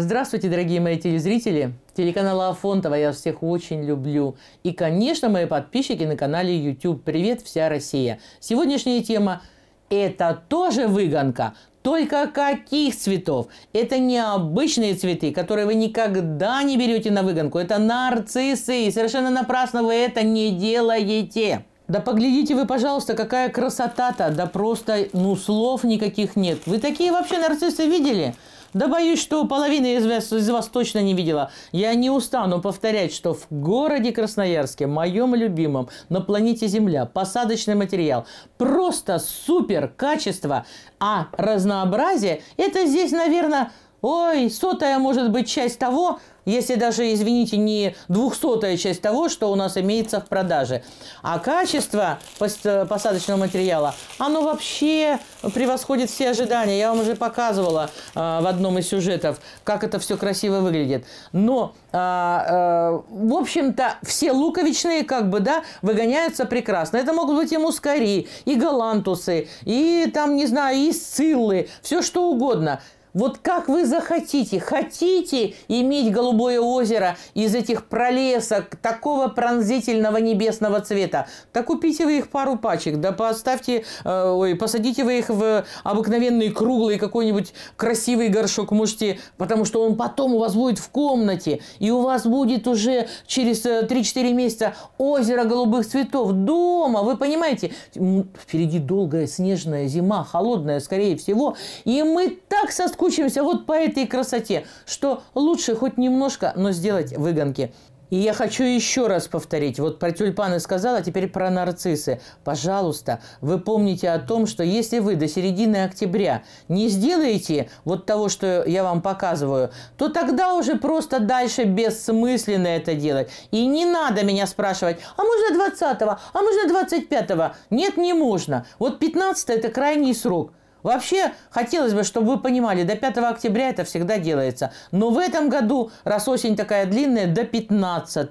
Здравствуйте, дорогие мои телезрители! Телеканала Афонтова я всех очень люблю. И, конечно, мои подписчики на канале YouTube «Привет, вся Россия». Сегодняшняя тема – это тоже выгонка, только каких цветов? Это необычные цветы, которые вы никогда не берете на выгонку. Это нарциссы, и совершенно напрасно вы это не делаете. Да поглядите вы, пожалуйста, какая красота-то. Да просто, ну, слов никаких нет. Вы такие вообще нарциссы видели? Да боюсь, что половина из вас, из вас точно не видела. Я не устану повторять, что в городе Красноярске, моем любимом, на планете Земля, посадочный материал просто супер качество, а разнообразие – это здесь, наверное, Ой, сотая может быть часть того, если даже, извините, не двухсотая часть того, что у нас имеется в продаже. А качество посадочного материала, оно вообще превосходит все ожидания. Я вам уже показывала э, в одном из сюжетов, как это все красиво выглядит. Но, э, э, в общем-то, все луковичные, как бы, да, выгоняются прекрасно. Это могут быть и мускари, и галантусы, и там, не знаю, и сциллы, все что угодно – вот как вы захотите, хотите иметь голубое озеро из этих пролесок такого пронзительного небесного цвета, так купите вы их пару пачек, да поставьте, э, ой, посадите вы их в обыкновенный круглый какой-нибудь красивый горшок, можете, потому что он потом у вас будет в комнате, и у вас будет уже через 3-4 э, месяца озеро голубых цветов дома, вы понимаете, впереди долгая снежная зима, холодная, скорее всего, и мы так соскучились соскучимся вот по этой красоте, что лучше хоть немножко, но сделать выгонки. И я хочу еще раз повторить, вот про тюльпаны сказала, а теперь про нарциссы. Пожалуйста, вы помните о том, что если вы до середины октября не сделаете вот того, что я вам показываю, то тогда уже просто дальше бессмысленно это делать. И не надо меня спрашивать, а можно 20-го, а можно 25-го? Нет, не можно. Вот 15 это крайний срок. Вообще, хотелось бы, чтобы вы понимали, до 5 октября это всегда делается. Но в этом году, раз осень такая длинная, до 15.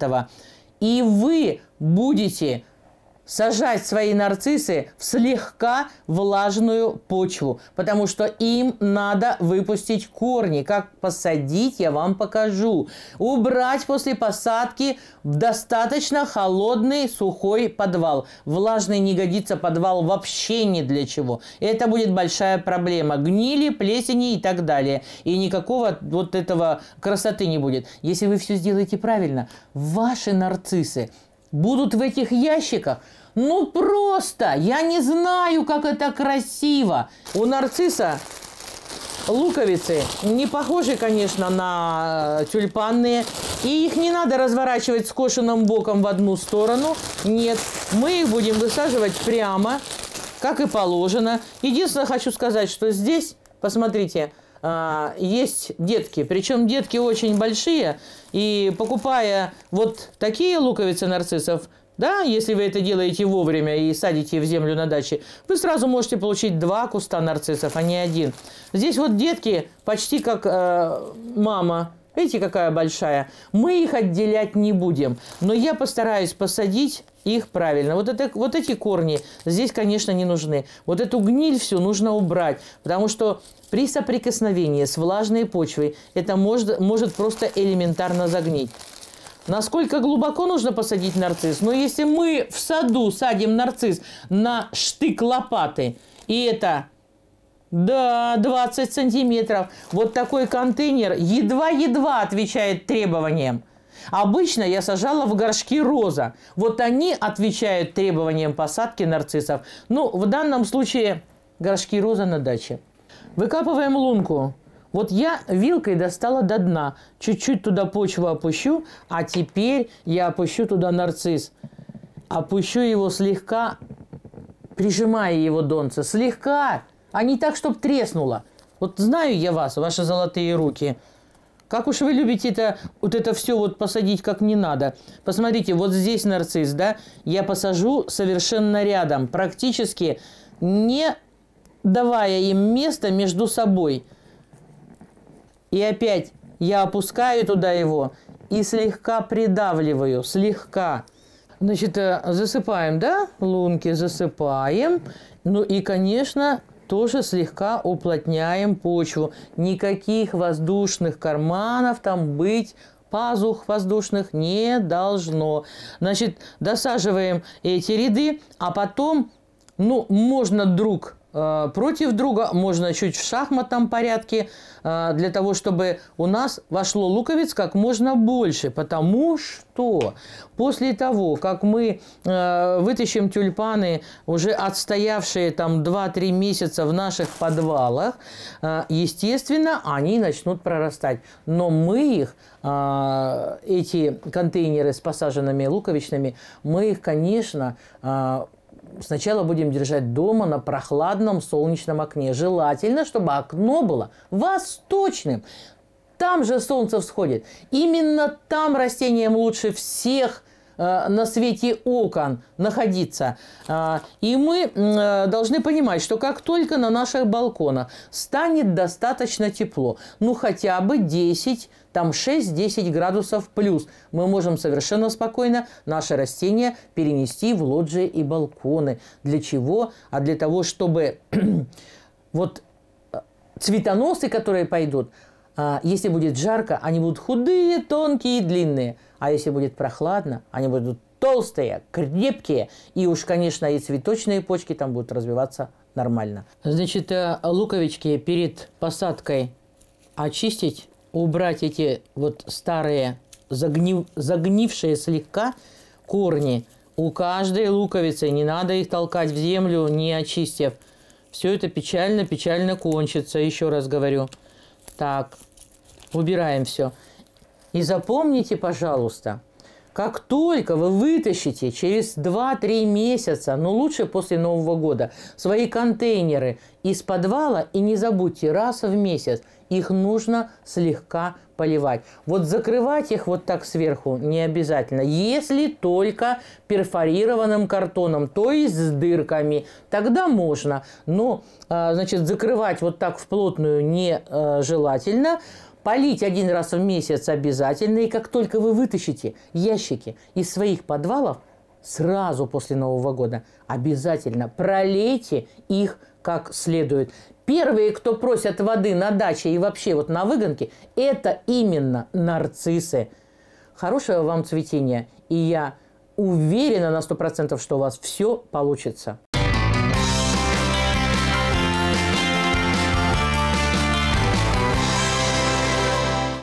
И вы будете сажать свои нарциссы в слегка влажную почву, потому что им надо выпустить корни. Как посадить, я вам покажу. Убрать после посадки в достаточно холодный сухой подвал. Влажный не годится подвал вообще ни для чего. Это будет большая проблема. Гнили, плесени и так далее. И никакого вот этого красоты не будет. Если вы все сделаете правильно, ваши нарциссы – будут в этих ящиках. Ну просто, я не знаю, как это красиво. У нарцисса луковицы не похожи, конечно, на э, тюльпанные. И их не надо разворачивать скошенным боком в одну сторону. Нет, мы их будем высаживать прямо, как и положено. Единственное, хочу сказать, что здесь, посмотрите, а, есть детки, причем детки очень большие, и покупая вот такие луковицы нарциссов, да, если вы это делаете вовремя и садите в землю на даче, вы сразу можете получить два куста нарциссов, а не один. Здесь вот детки почти как э, мама, Видите, какая большая? Мы их отделять не будем, но я постараюсь посадить их правильно. Вот, это, вот эти корни здесь, конечно, не нужны. Вот эту гниль всю нужно убрать, потому что при соприкосновении с влажной почвой это может, может просто элементарно загнить. Насколько глубоко нужно посадить нарцисс? Но ну, если мы в саду садим нарцисс на штык лопаты, и это да, 20 сантиметров. Вот такой контейнер едва-едва отвечает требованиям. Обычно я сажала в горшки роза. Вот они отвечают требованиям посадки нарциссов. Ну, в данном случае горшки роза на даче. Выкапываем лунку. Вот я вилкой достала до дна. Чуть-чуть туда почву опущу, а теперь я опущу туда нарцисс. Опущу его слегка, прижимая его донце. Слегка! а не так, чтобы треснуло. Вот знаю я вас, ваши золотые руки. Как уж вы любите это, вот это все вот посадить как не надо. Посмотрите, вот здесь нарцисс, да, я посажу совершенно рядом, практически не давая им места между собой. И опять я опускаю туда его и слегка придавливаю, слегка. Значит, э, засыпаем, да, лунки засыпаем. Ну и, конечно, тоже слегка уплотняем почву. Никаких воздушных карманов там быть пазух воздушных не должно. Значит, досаживаем эти ряды, а потом, ну, можно друг Э, против друга, можно чуть в шахматном порядке, э, для того, чтобы у нас вошло луковиц как можно больше, потому что после того, как мы э, вытащим тюльпаны, уже отстоявшие там 2-3 месяца в наших подвалах, естественно, они начнут прорастать. Но мы их, эти контейнеры с посаженными луковичными, мы их, конечно, сначала будем держать дома на прохладном солнечном окне. Желательно, чтобы окно было восточным. Там же солнце всходит. Именно там растениям лучше всех Э, на свете окон находиться. А, и мы э, должны понимать, что как только на наших балконах станет достаточно тепло, ну хотя бы 10 там 6-10 градусов плюс. Мы можем совершенно спокойно наши растения перенести в лоджии и балконы. Для чего? А для того, чтобы вот э, цветоносы, которые пойдут, а, если будет жарко, они будут худые, тонкие и длинные. А если будет прохладно, они будут толстые, крепкие. И уж, конечно, и цветочные почки там будут развиваться нормально. Значит, э, луковички перед посадкой очистить, убрать эти вот старые загнив, загнившие слегка корни. У каждой луковицы не надо их толкать в землю, не очистив. Все это печально-печально кончится, еще раз говорю. Так, убираем все. И запомните, пожалуйста, как только вы вытащите через 2-3 месяца, ну лучше после Нового года, свои контейнеры из подвала и не забудьте раз в месяц, их нужно слегка поливать. Вот закрывать их вот так сверху не обязательно, если только перфорированным картоном, то есть с дырками, тогда можно. Но, а, значит, закрывать вот так вплотную не а, желательно. Полить один раз в месяц обязательно, и как только вы вытащите ящики из своих подвалов, сразу после Нового года обязательно пролейте их как следует. Первые, кто просят воды на даче и вообще вот на выгонке, это именно нарциссы. Хорошего вам цветения, и я уверена на 100%, что у вас все получится.